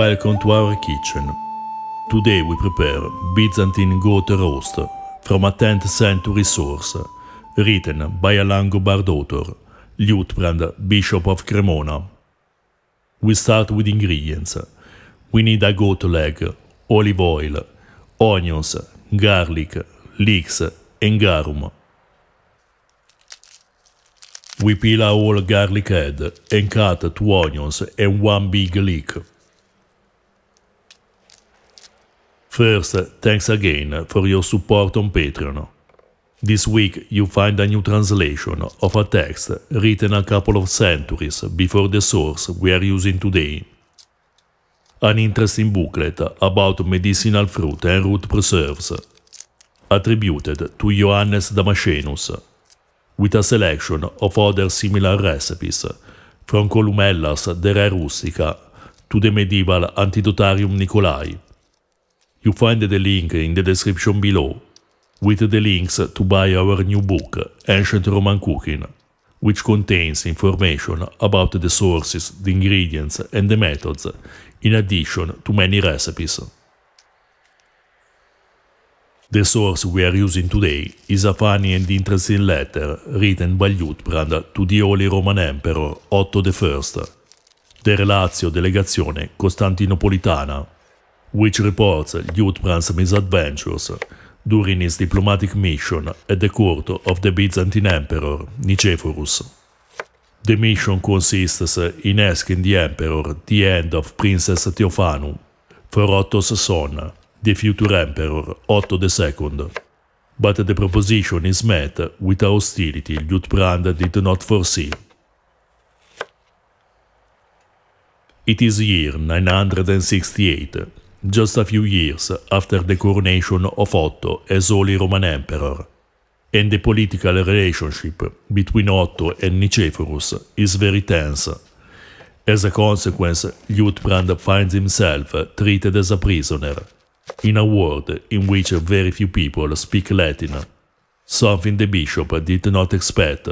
Welcome to our kitchen. Today we prepare Byzantine goat roast from a 10th century source, written by a Langobard author, Liutprand, Bishop of Cremona. We start with ingredients. We need a goat leg, olive oil, onions, garlic, leeks, and garum. We peel a whole garlic head and cut two onions and one big leek. First, thanks again for your support on Patreon. This week you find a new translation of a text written a couple of centuries before the source we are using today. An interesting booklet about medicinal fruit and root preserves, attributed to Johannes Damascenus, with a selection of other similar recipes, from Columellas de Re Rustica to the medieval Antidotarium Nicolai. You find the link in the description below, with the links to buy our new book, Ancient Roman Cooking, which contains information about the sources, the ingredients and the methods, in addition to many recipes. The source we are using today is a funny and interesting letter written by Liutprand to the Holy Roman Emperor Otto I, the Lazio Delegazione Costantinopolitana, which reports Liutprand's misadventures during his diplomatic mission at the court of the Byzantine Emperor Nicephorus. The mission consists in asking the emperor the hand of Princess Theophanu, for Otto's son, the future emperor Otto II. But the proposition is met with a hostility Liutprand did not foresee. It is year 968 just a few years after the coronation of Otto as Holy Roman Emperor, and the political relationship between Otto and Nicephorus is very tense. As a consequence, Liutprand finds himself treated as a prisoner, in a world in which very few people speak Latin, something the bishop did not expect,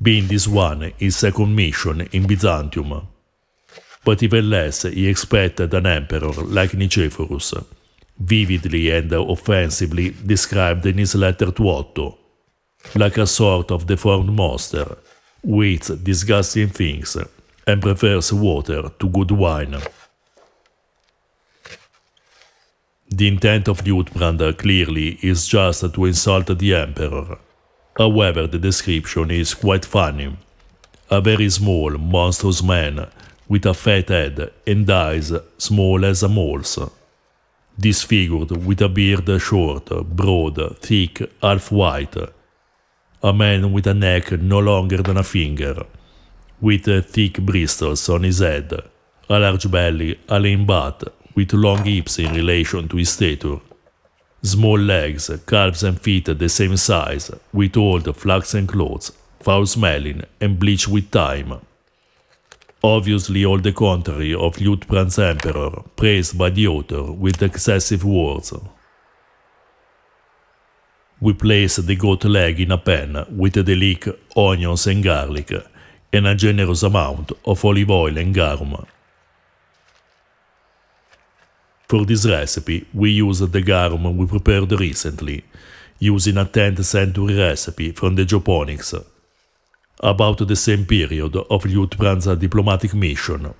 being this one his second mission in Byzantium. But even less he expected an emperor like Nicephorus, vividly and offensively described in his letter to Otto, like a sort of deformed monster, who eats disgusting things and prefers water to good wine. The intent of Liutprand clearly is just to insult the emperor. However, the description is quite funny. A very small, monstrous man with a fat head and eyes small as a mole's. Disfigured with a beard short, broad, thick, half white. A man with a neck no longer than a finger, with thick bristles on his head, a large belly, a lean butt, with long hips in relation to his stature. Small legs, calves and feet the same size, with old flaxen clothes, foul smelling and bleached with time Obviously all the contrary of Liutprand's emperor, praised by the author with excessive words. We place the goat leg in a pan with the leek, onions and garlic, and a generous amount of olive oil and garum. For this recipe, we use the garum we prepared recently, using a 10th century recipe from the Japonics about the same period of Liutprand's diplomatic mission.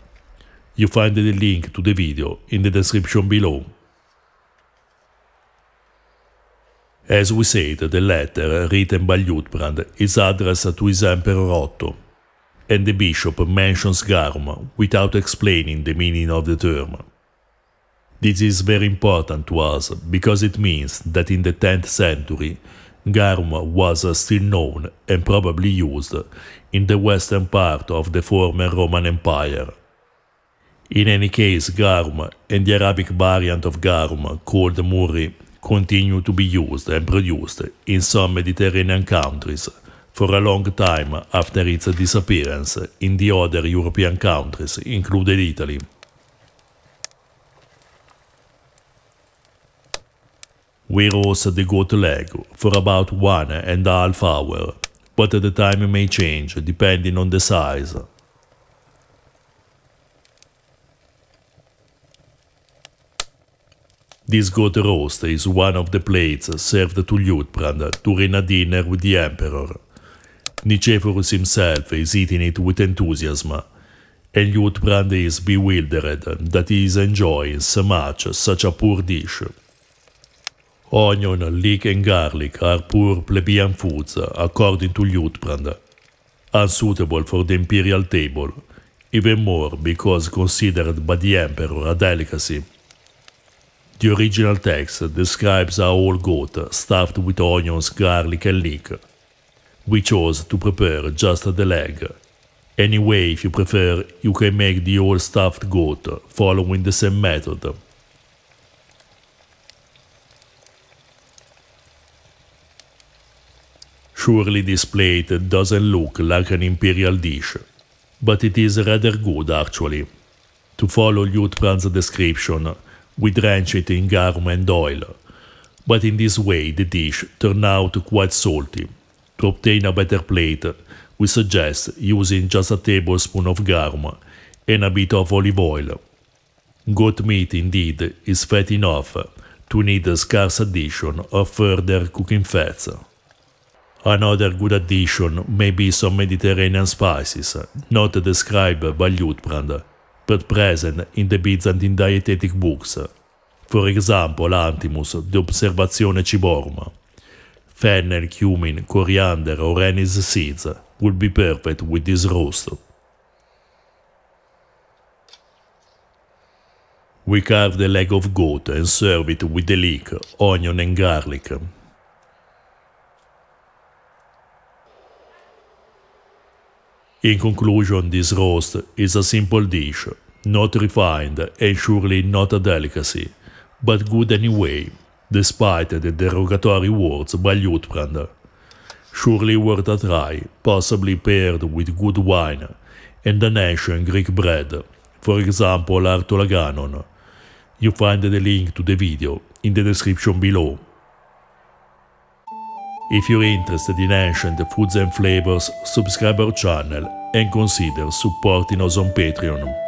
You find the link to the video in the description below. As we said, the letter written by Liutprand is addressed to his Emperor Otto, and the bishop mentions Garm without explaining the meaning of the term. This is very important to us because it means that in the 10th century Garum was still known and probably used in the western part of the former Roman Empire. In any case, garum and the Arabic variant of garum, called muri, continue to be used and produced in some Mediterranean countries for a long time after its disappearance in the other European countries, including Italy. We roast the goat leg for about one and a half hour, but the time may change depending on the size. This goat roast is one of the plates served to Liutprand during a dinner with the emperor. Nicephorus himself is eating it with enthusiasm, and Liutprand is bewildered that he is enjoying so much such a poor dish onion, leek and garlic are poor plebeian foods according to Liutprand, unsuitable for the imperial table, even more because considered by the emperor a delicacy. The original text describes a whole goat stuffed with onions, garlic, and leek. We chose to prepare just the leg. Anyway, if you prefer, you can make the whole stuffed goat following the same method. surely this plate doesn't look like an imperial dish, but it is rather good actually. To follow Liutprand's description, we drench it in garum and oil, but in this way the dish turned out quite salty. To obtain a better plate, we suggest using just a tablespoon of garum and a bit of olive oil. Goat meat, indeed, is fat enough to need a scarce addition of further cooking fats. Another good addition may be some Mediterranean spices, not described by Liutprand, but present in the Byzantine dietetic books, for example Antimus de Observazione Ciborum. Fennel, cumin, coriander or anise seeds would be perfect with this roast. We carve the leg of goat and serve it with the leek, onion and garlic. In conclusion, this roast is a simple dish, not refined and surely not a delicacy, but good anyway, despite the derogatory words by Liutprand. Surely worth a try, possibly paired with good wine and an ancient Greek bread, for example Artolaganon. You find the link to the video in the description below. If you're interested in Ancient Foods and Flavors, subscribe our channel and consider supporting us on Patreon.